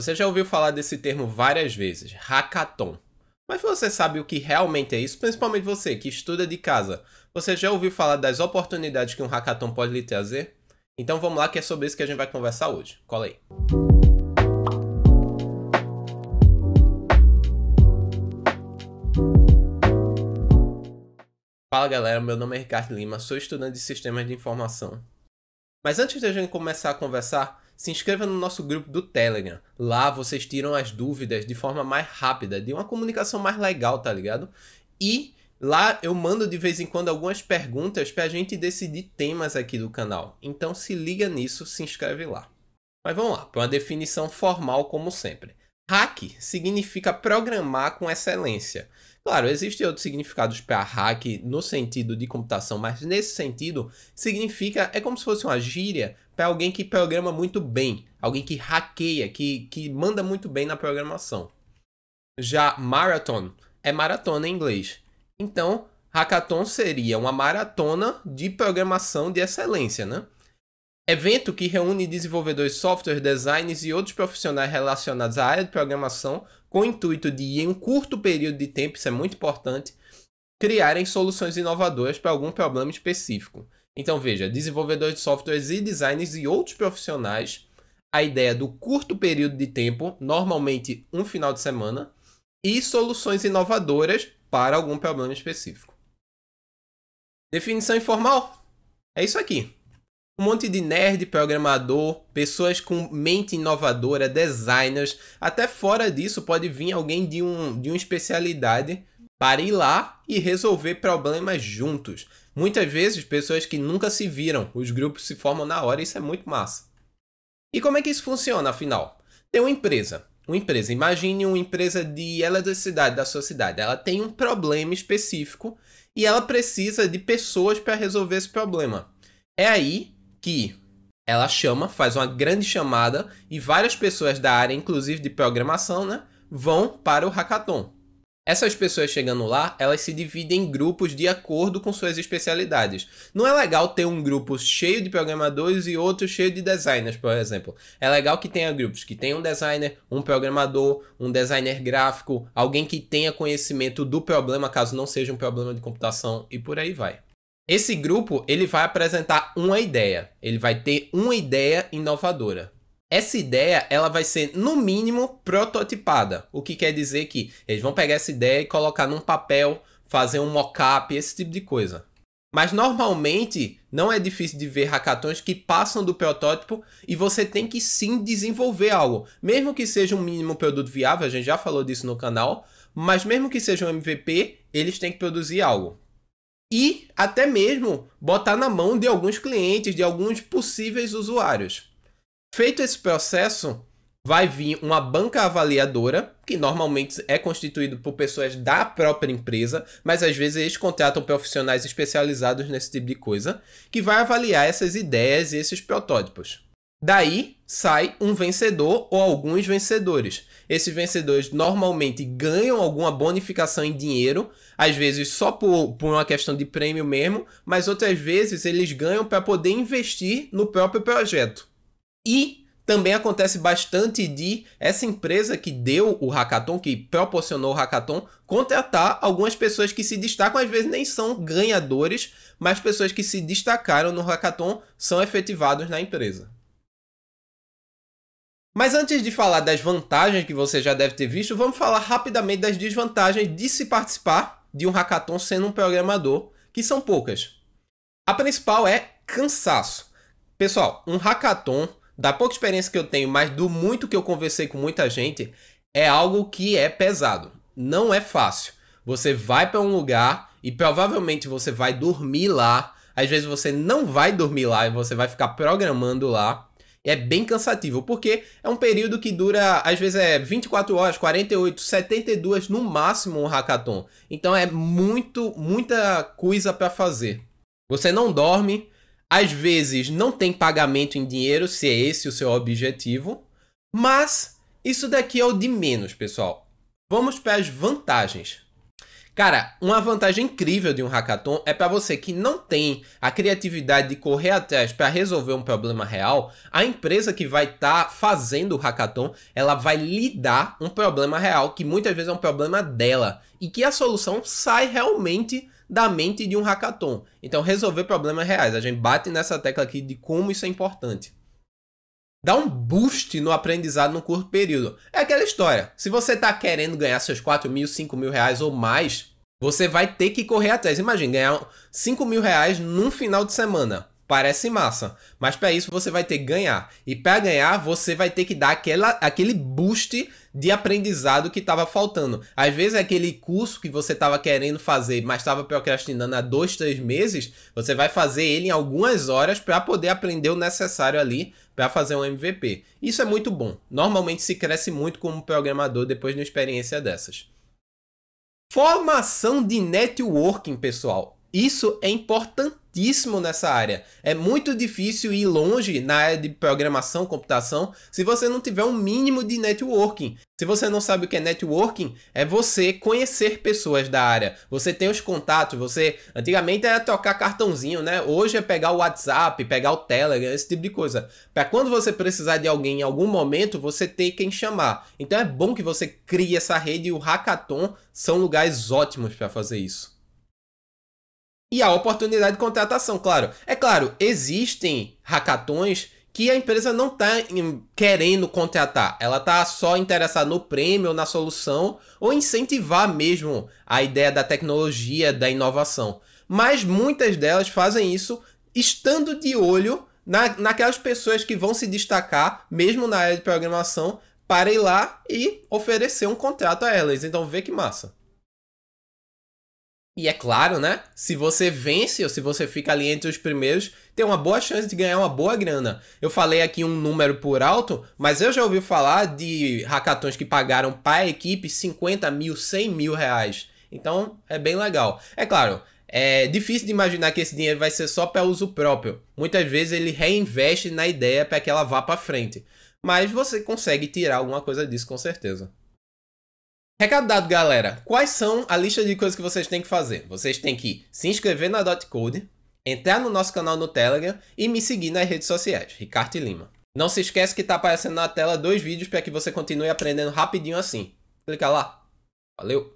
Você já ouviu falar desse termo várias vezes, hackathon. Mas você sabe o que realmente é isso, principalmente você que estuda de casa. Você já ouviu falar das oportunidades que um hackathon pode lhe trazer? Então vamos lá que é sobre isso que a gente vai conversar hoje. Cola aí. Fala galera, meu nome é Ricardo Lima, sou estudante de Sistemas de Informação. Mas antes de a gente começar a conversar, se inscreva no nosso grupo do Telegram. Lá vocês tiram as dúvidas de forma mais rápida, de uma comunicação mais legal, tá ligado? E lá eu mando de vez em quando algumas perguntas pra gente decidir temas aqui do canal. Então se liga nisso, se inscreve lá. Mas vamos lá, para uma definição formal como sempre. Hack significa programar com excelência. Claro, existem outros significados para hack no sentido de computação, mas nesse sentido, significa, é como se fosse uma gíria para alguém que programa muito bem, alguém que hackeia, que, que manda muito bem na programação. Já marathon é maratona em inglês. Então, hackathon seria uma maratona de programação de excelência, né? evento que reúne desenvolvedores de software, designers e outros profissionais relacionados à área de programação com o intuito de, em um curto período de tempo, isso é muito importante, criarem soluções inovadoras para algum problema específico. Então veja, desenvolvedores de softwares e designers e outros profissionais, a ideia do curto período de tempo, normalmente um final de semana, e soluções inovadoras para algum problema específico. Definição informal é isso aqui. Um monte de nerd programador, pessoas com mente inovadora, designers, até fora disso pode vir alguém de, um, de uma especialidade para ir lá e resolver problemas juntos. Muitas vezes pessoas que nunca se viram, os grupos se formam na hora, isso é muito massa. E como é que isso funciona afinal? Tem uma empresa, uma empresa, imagine uma empresa de eletricidade da sua cidade, ela tem um problema específico e ela precisa de pessoas para resolver esse problema. É aí que ela chama, faz uma grande chamada e várias pessoas da área, inclusive de programação, né, vão para o hackathon. Essas pessoas chegando lá, elas se dividem em grupos de acordo com suas especialidades. Não é legal ter um grupo cheio de programadores e outro cheio de designers, por exemplo. É legal que tenha grupos que tenham um designer, um programador, um designer gráfico, alguém que tenha conhecimento do problema, caso não seja um problema de computação e por aí vai. Esse grupo ele vai apresentar uma ideia, ele vai ter uma ideia inovadora. Essa ideia ela vai ser no mínimo prototipada, o que quer dizer que eles vão pegar essa ideia e colocar num papel, fazer um mock-up, esse tipo de coisa. Mas normalmente não é difícil de ver hackathons que passam do protótipo e você tem que sim desenvolver algo, mesmo que seja um mínimo produto viável, a gente já falou disso no canal, mas mesmo que seja um MVP, eles têm que produzir algo e até mesmo botar na mão de alguns clientes, de alguns possíveis usuários. Feito esse processo, vai vir uma banca avaliadora, que normalmente é constituído por pessoas da própria empresa, mas às vezes eles contratam profissionais especializados nesse tipo de coisa, que vai avaliar essas ideias e esses protótipos. Daí sai um vencedor ou alguns vencedores. Esses vencedores normalmente ganham alguma bonificação em dinheiro, às vezes só por, por uma questão de prêmio mesmo, mas outras vezes eles ganham para poder investir no próprio projeto. E também acontece bastante de essa empresa que deu o hackathon, que proporcionou o hackathon, contratar algumas pessoas que se destacam, às vezes nem são ganhadores, mas pessoas que se destacaram no hackathon são efetivados na empresa. Mas antes de falar das vantagens que você já deve ter visto, vamos falar rapidamente das desvantagens de se participar de um hackathon sendo um programador, que são poucas. A principal é cansaço. Pessoal, um hackathon, da pouca experiência que eu tenho, mas do muito que eu conversei com muita gente, é algo que é pesado. Não é fácil. Você vai para um lugar e provavelmente você vai dormir lá. Às vezes você não vai dormir lá e você vai ficar programando lá é bem cansativo, porque é um período que dura, às vezes, é 24 horas, 48, 72 no máximo um hackathon. Então é muito, muita coisa para fazer. Você não dorme, às vezes não tem pagamento em dinheiro, se é esse o seu objetivo, mas isso daqui é o de menos, pessoal. Vamos para as vantagens. Cara, uma vantagem incrível de um hackathon é para você que não tem a criatividade de correr atrás para resolver um problema real, a empresa que vai estar tá fazendo o hackathon, ela vai lidar um problema real que muitas vezes é um problema dela e que a solução sai realmente da mente de um hackathon. Então, resolver problemas reais, a gente bate nessa tecla aqui de como isso é importante dá um boost no aprendizado no curto período. É aquela história. Se você está querendo ganhar seus 4 mil, 5 mil reais ou mais, você vai ter que correr atrás. Imagina, ganhar 5 mil reais num final de semana. Parece massa, mas para isso você vai ter que ganhar. E para ganhar, você vai ter que dar aquela, aquele boost de aprendizado que estava faltando. Às vezes, aquele curso que você estava querendo fazer, mas estava procrastinando há dois, três meses, você vai fazer ele em algumas horas para poder aprender o necessário ali para fazer um MVP. Isso é muito bom. Normalmente se cresce muito como programador depois de uma experiência dessas. Formação de networking, pessoal. Isso é importantíssimo nessa área. É muito difícil ir longe na área de programação, computação, se você não tiver um mínimo de networking. Se você não sabe o que é networking, é você conhecer pessoas da área. Você tem os contatos, você antigamente era tocar cartãozinho, né? Hoje é pegar o WhatsApp, pegar o Telegram, esse tipo de coisa. Para quando você precisar de alguém em algum momento, você tem quem chamar. Então é bom que você crie essa rede e o hackathon são lugares ótimos para fazer isso e a oportunidade de contratação, claro. É claro, existem hackathons que a empresa não está querendo contratar, ela está só interessada no prêmio, na solução, ou incentivar mesmo a ideia da tecnologia, da inovação. Mas muitas delas fazem isso estando de olho na, naquelas pessoas que vão se destacar, mesmo na área de programação, para ir lá e oferecer um contrato a elas. Então vê que massa. E é claro, né? Se você vence ou se você fica ali entre os primeiros, tem uma boa chance de ganhar uma boa grana. Eu falei aqui um número por alto, mas eu já ouvi falar de hackathons que pagaram para a equipe 50 mil, 100 mil reais. Então é bem legal. É claro, é difícil de imaginar que esse dinheiro vai ser só para uso próprio. Muitas vezes ele reinveste na ideia para que ela vá para frente. Mas você consegue tirar alguma coisa disso com certeza. Recado dado, galera. Quais são a lista de coisas que vocês têm que fazer? Vocês têm que se inscrever na Code, entrar no nosso canal no Telegram e me seguir nas redes sociais, Ricardo Lima. Não se esquece que está aparecendo na tela dois vídeos para que você continue aprendendo rapidinho assim. Clica lá. Valeu!